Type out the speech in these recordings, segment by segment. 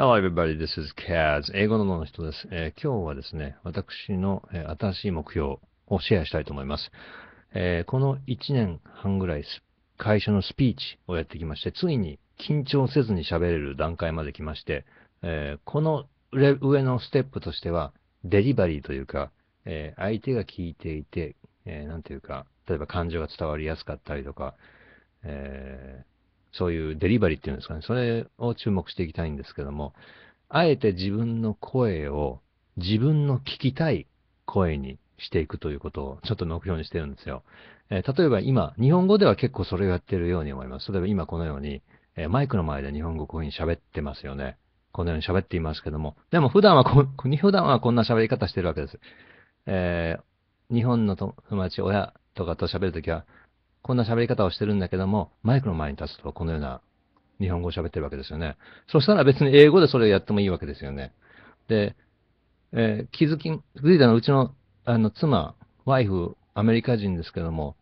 Hello everybody, this is Kaz. 英語の脳の人です、えー、今日はですね、私の、えー、新しい目標をシェアしたいと思います、えー、この1年半ぐらい会社のスピーチをやってきまして、ついに緊張せずに喋れる段階まで来まして、えこの上のステップとしては、デリバリーというか、え相手が聞いていて、えー、ていうか、例えば感情が伝わりやすかったりとか、えそういうデリバリーっていうんですかね、それを注目していきたいんですけども、あえて自分の声を自分の聞きたい声にしていくということをちょっと目標にしてるんですよ。えー、例えば今、日本語では結構それをやってるように思います。例えば今このように、えー、マイクの前で日本語こういうふうに喋ってますよね。このように喋っていますけども、でも普段はこ、普段はこんな喋り方してるわけです。えー、日本の友達、親とかと喋るときは、こんな喋り方をしてるんだけども、マイクの前に立つとこのような日本語を喋ってるわけですよね。そしたら別に英語でそれをやってもいいわけですよね。で、えー、気づき、気づいたのうちのあの妻、ワイフ、アメリカ人ですけども、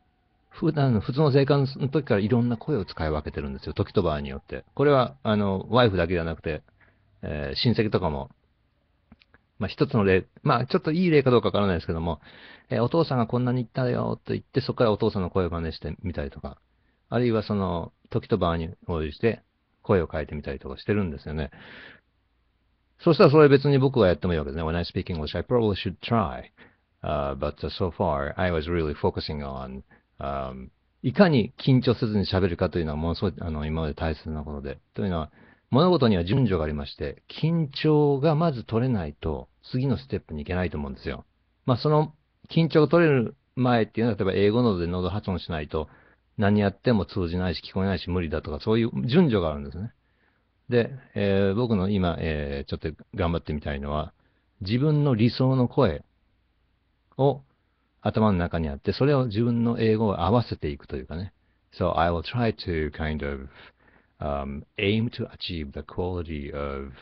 普段普通の税関の時からいろんな声を使い分けてるんですよ、時と場合によって。これはあのワイフだけじゃなくて、えー、親戚とかもまあ、一つの例、まあ、ちょっといい例かどうかわからないですけども、えー、お父さんがこんなに言ったよと言って、そこからお父さんの声を真似してみたりとか、あるいはその、時と場合に応じて声を変えてみたりとかしてるんですよね。そしたらそれ別に僕がやってもいいわけですね。When I speak English, I probably should try.、Uh, but、u so far, I was really focusing on、um, いかに緊張せずに喋るかというのはものすごいあの今まで大切なことで。というのは、物事には順序がありまして、緊張がまず取れないと、次のステップに行けないと思うんですよ。まあ、その緊張が取れる前っていうのは、例えば英語ので喉発音しないと、何やっても通じないし、聞こえないし、無理だとか、そういう順序があるんですね。で、えー、僕の今、えー、ちょっと頑張ってみたいのは、自分の理想の声を頭の中にあって、それを自分の英語を合わせていくというかね。So I will try to kind of um, aim to achieve the quality of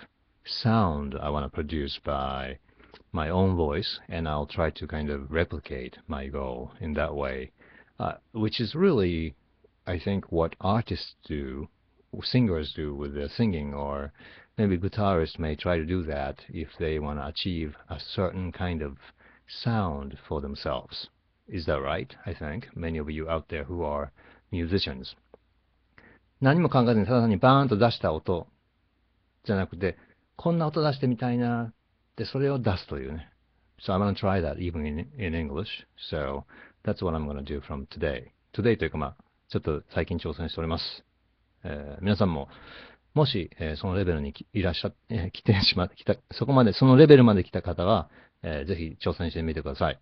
sound I want to produce by my own voice, and I'll try to kind of replicate my goal in that way, uh, which is really, I think, what artists do, singers do with their singing, or maybe guitarists may try to do that if they want to achieve a certain kind of sound for themselves. Is that right? I think many of you out there who are musicians. 何も考えずにただ単にバーンと出した音じゃなくて、こんな音出してみたいな、で、それを出すというね。So I'm gonna try that even in, in English. So that's what I'm gonna do from today. Today というかまあ、ちょっと最近挑戦しております。えー、皆さんも、もし、えー、そのレベルにいらっしゃ、えー、来てしまった、そこまで、そのレベルまで来た方は、えー、ぜひ挑戦してみてください。